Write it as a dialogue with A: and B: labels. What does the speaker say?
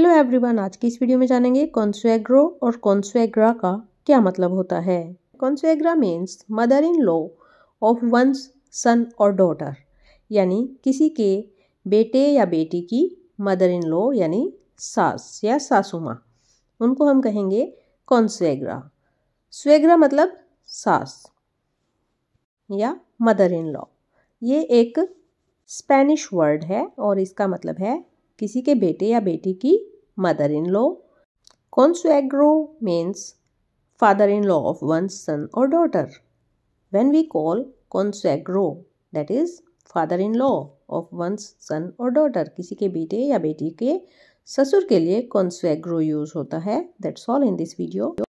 A: Hello everyone आज की इस वीडियो में जानेंगे कॉन्सुएग्रो और कॉन्सुएग्रा का क्या मतलब होता है consuegra means mother in law of one's son और डॉटर यानी किसी के बेटे या बेटी की मदर इन लॉ यानी सास या सासू माँ उनको हम कहेंगे कॉन्सुएग्रा स्वेग्रा मतलब सास या मदर इन लॉ ये एक स्पेनिश वर्ड है और इसका मतलब है किसी के बेटे या बेटी की mother in law. Consuegro means father in law of one's son or daughter. When we call consuegro, that is father in law of one's son और डॉटर किसी के बेटे या बेटी के ससुर के लिए कॉन्स्वेग्रो यूज होता है that's all in this video